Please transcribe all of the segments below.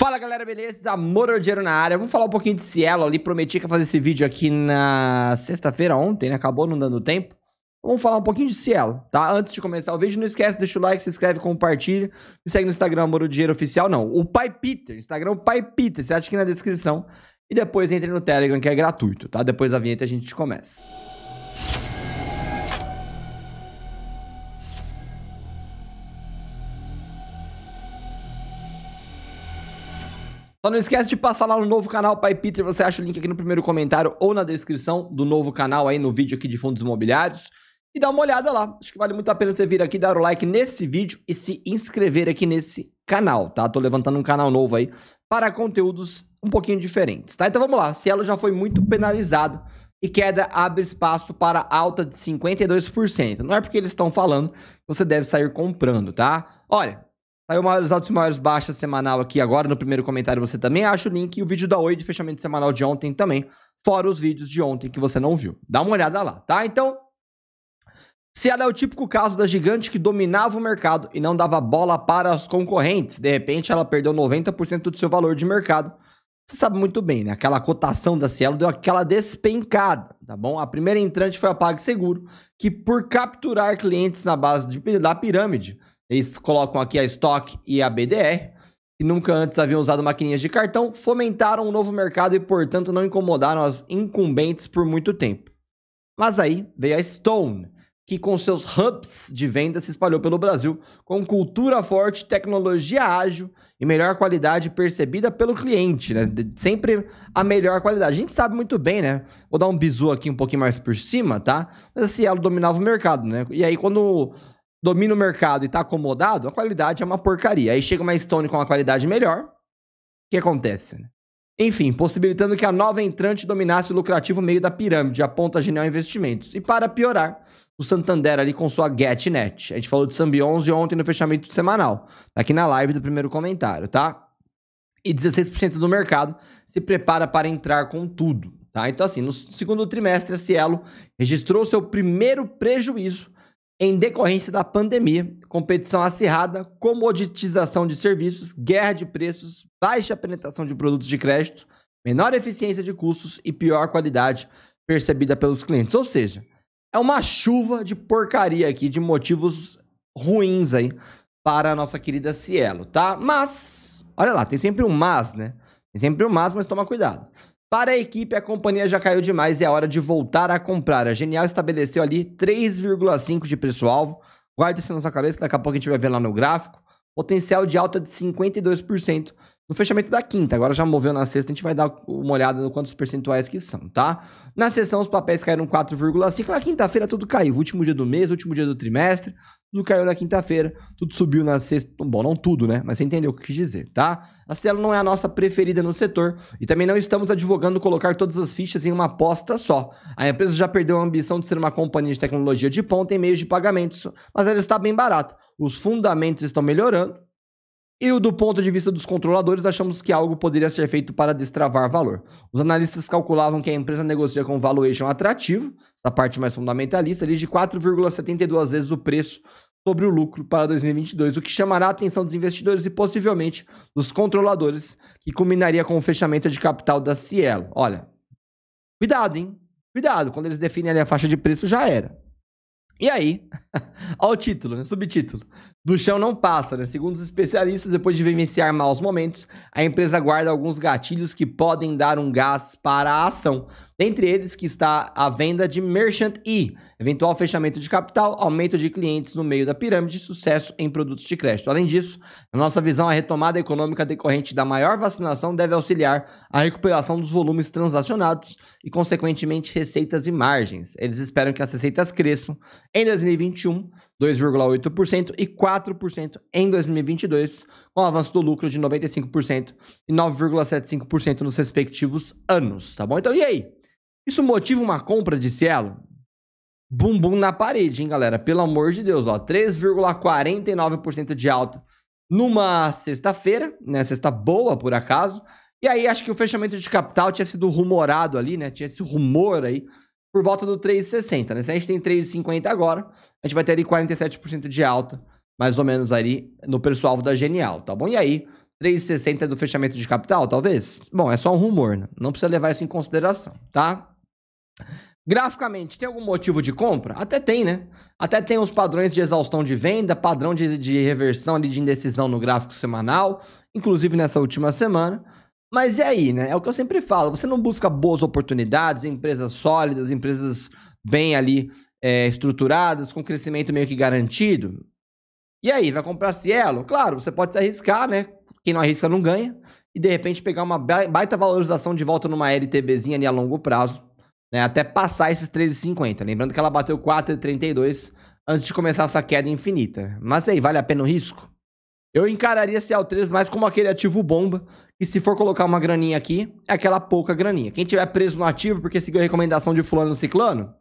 Fala galera, beleza? dinheiro na área. Vamos falar um pouquinho de Cielo ali. Prometi que ia fazer esse vídeo aqui na sexta-feira, ontem, né? Acabou não dando tempo. Vamos falar um pouquinho de Cielo, tá? Antes de começar o vídeo, não esquece, deixa o like, se inscreve, compartilha. Me segue no Instagram, dinheiro Oficial, não. O Pai Peter, Instagram o Pai Peter, você acha aqui na descrição. E depois entre no Telegram, que é gratuito, tá? Depois da vinheta a gente começa. Só não esquece de passar lá no novo canal Pai Peter, você acha o link aqui no primeiro comentário ou na descrição do novo canal aí no vídeo aqui de fundos imobiliários. E dá uma olhada lá, acho que vale muito a pena você vir aqui, dar o like nesse vídeo e se inscrever aqui nesse canal, tá? Tô levantando um canal novo aí para conteúdos um pouquinho diferentes, tá? Então vamos lá, Cielo já foi muito penalizado e queda abre espaço para alta de 52%. Não é porque eles estão falando, você deve sair comprando, tá? Olha, Saiu tá maiores altos e maiores baixas semanal aqui agora. No primeiro comentário você também acha o link. E o vídeo da Oi de fechamento semanal de ontem também. Fora os vídeos de ontem que você não viu. Dá uma olhada lá, tá? Então, se ela é o típico caso da gigante que dominava o mercado e não dava bola para os concorrentes. De repente, ela perdeu 90% do seu valor de mercado. Você sabe muito bem, né? Aquela cotação da Cielo deu aquela despencada, tá bom? A primeira entrante foi a PagSeguro, que por capturar clientes na base de, da pirâmide eles colocam aqui a Stock e a BDR, que nunca antes haviam usado maquininhas de cartão, fomentaram um novo mercado e, portanto, não incomodaram as incumbentes por muito tempo. Mas aí veio a Stone, que com seus hubs de venda se espalhou pelo Brasil, com cultura forte, tecnologia ágil e melhor qualidade percebida pelo cliente, né? Sempre a melhor qualidade. A gente sabe muito bem, né? Vou dar um bizu aqui um pouquinho mais por cima, tá? Mas assim, ela dominava o mercado, né? E aí quando domina o mercado e tá acomodado, a qualidade é uma porcaria. Aí chega uma Stone com uma qualidade melhor, o que acontece? Né? Enfim, possibilitando que a nova entrante dominasse o lucrativo meio da pirâmide, aponta a Genial Investimentos. E para piorar, o Santander ali com sua GetNet. A gente falou de Sambi 11 ontem no fechamento semanal, tá aqui na live do primeiro comentário, tá? E 16% do mercado se prepara para entrar com tudo, tá? Então assim, no segundo trimestre a Cielo registrou seu primeiro prejuízo em decorrência da pandemia, competição acirrada, comoditização de serviços, guerra de preços, baixa penetração de produtos de crédito, menor eficiência de custos e pior qualidade percebida pelos clientes. Ou seja, é uma chuva de porcaria aqui, de motivos ruins aí para a nossa querida Cielo, tá? Mas, olha lá, tem sempre um mas, né? Tem sempre um mas, mas toma cuidado. Para a equipe, a companhia já caiu demais e é hora de voltar a comprar. A Genial estabeleceu ali 3,5 de preço-alvo. Guarda isso na sua cabeça, daqui a pouco a gente vai ver lá no gráfico. Potencial de alta de 52% no fechamento da quinta. Agora já moveu na sexta, a gente vai dar uma olhada no quantos percentuais que são, tá? Na sessão, os papéis caíram 4,5. Na quinta-feira, tudo caiu. Último dia do mês, último dia do trimestre. Tudo caiu na quinta-feira, tudo subiu na sexta. Bom, não tudo, né? Mas você entendeu o que quis dizer, tá? A Cielo não é a nossa preferida no setor e também não estamos advogando colocar todas as fichas em uma aposta só. A empresa já perdeu a ambição de ser uma companhia de tecnologia de ponta em meios de pagamentos, mas ela está bem barata. Os fundamentos estão melhorando e do ponto de vista dos controladores, achamos que algo poderia ser feito para destravar valor. Os analistas calculavam que a empresa negocia com valuation atrativo, essa parte mais fundamentalista, ali de 4,72 vezes o preço sobre o lucro para 2022, o que chamará a atenção dos investidores e possivelmente dos controladores, que culminaria com o fechamento de capital da Cielo. Olha, cuidado, hein? Cuidado, quando eles definem ali a faixa de preço já era. E aí, Olha o título, né? Subtítulo. Do chão não passa, né? Segundo os especialistas, depois de vivenciar maus momentos, a empresa guarda alguns gatilhos que podem dar um gás para a ação. Dentre eles que está a venda de Merchant E, eventual fechamento de capital, aumento de clientes no meio da pirâmide, sucesso em produtos de crédito. Além disso, na nossa visão, a retomada econômica decorrente da maior vacinação deve auxiliar a recuperação dos volumes transacionados e, consequentemente, receitas e margens. Eles esperam que as receitas cresçam em 2021 2021, 2,8% e 4% em 2022, com avanço do lucro de 95% e 9,75% nos respectivos anos, tá bom? Então, e aí? Isso motiva uma compra de Cielo? Bumbum na parede, hein, galera? Pelo amor de Deus, ó, 3,49% de alta numa sexta-feira, né? Sexta boa, por acaso. E aí, acho que o fechamento de capital tinha sido rumorado ali, né? Tinha esse rumor aí por volta do 3,60, né? Se a gente tem 3,50 agora, a gente vai ter ali 47% de alta, mais ou menos ali no preço-alvo da Genial, tá bom? E aí, 3,60 do fechamento de capital, talvez? Bom, é só um rumor, né? Não precisa levar isso em consideração, tá? Graficamente, tem algum motivo de compra? Até tem, né? Até tem os padrões de exaustão de venda, padrão de, de reversão ali de indecisão no gráfico semanal, inclusive nessa última semana. Mas e é aí, né? É o que eu sempre falo. Você não busca boas oportunidades, empresas sólidas, empresas bem ali é, estruturadas, com crescimento meio que garantido. E aí, vai comprar Cielo? Claro, você pode se arriscar, né? Quem não arrisca não ganha. E de repente pegar uma baita valorização de volta numa LTBzinha ali a longo prazo, né? Até passar esses 3,50. Lembrando que ela bateu 4,32 antes de começar essa queda infinita. Mas aí, vale a pena o risco? Eu encararia CL3 mais como aquele ativo bomba, que se for colocar uma graninha aqui, é aquela pouca graninha. Quem tiver preso no ativo porque seguiu a recomendação de fulano ciclano,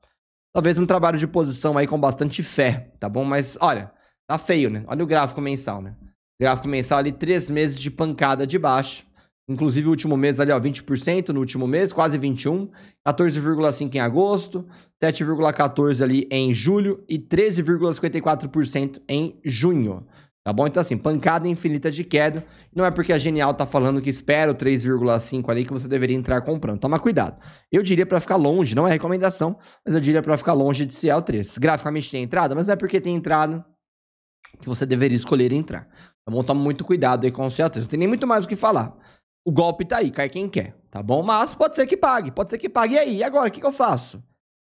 talvez um trabalho de posição aí com bastante fé, tá bom? Mas olha, tá feio, né? Olha o gráfico mensal, né? Gráfico mensal ali, três meses de pancada de baixo. Inclusive o último mês ali, ó, 20% no último mês, quase 21, 14,5 em agosto, 7,14 ali em julho e 13,54% em junho. Tá bom? Então, assim, pancada infinita de queda. Não é porque a Genial tá falando que espera o 3,5 ali que você deveria entrar comprando. Toma cuidado. Eu diria para ficar longe, não é recomendação, mas eu diria para ficar longe de CL3. Graficamente tem entrada, mas não é porque tem entrada que você deveria escolher entrar. Tá bom? Toma muito cuidado aí com o CL3. Não tem nem muito mais o que falar. O golpe tá aí, cai quem quer, tá bom? Mas pode ser que pague, pode ser que pague. E aí, e agora, o que, que eu faço?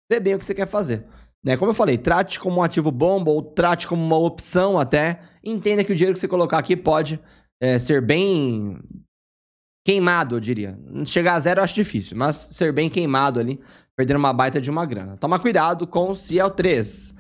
Vê bem o que você quer fazer. Né? Como eu falei, trate como um ativo bombo ou trate como uma opção até. Entenda que o dinheiro que você colocar aqui pode é, ser bem queimado, eu diria. Chegar a zero eu acho difícil, mas ser bem queimado ali, perdendo uma baita de uma grana. Toma cuidado com o cl 3.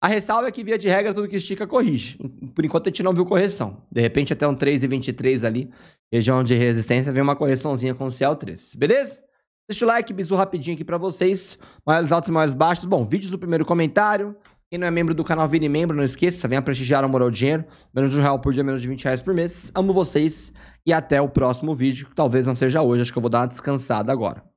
A ressalva é que, via de regra, tudo que estica corrige. Por enquanto, a gente não viu correção. De repente, até um 3,23 ali, região de resistência, vem uma correçãozinha com o cl 3. Beleza? Deixa o like, bizu rapidinho aqui pra vocês. Maiores altos e maiores baixos. Bom, vídeos do primeiro comentário. Quem não é membro do canal, vire membro, não esqueça. Venha prestigiar o Moral Dinheiro. Menos de um real por dia, menos de 20 reais por mês. Amo vocês e até o próximo vídeo. Talvez não seja hoje, acho que eu vou dar uma descansada agora.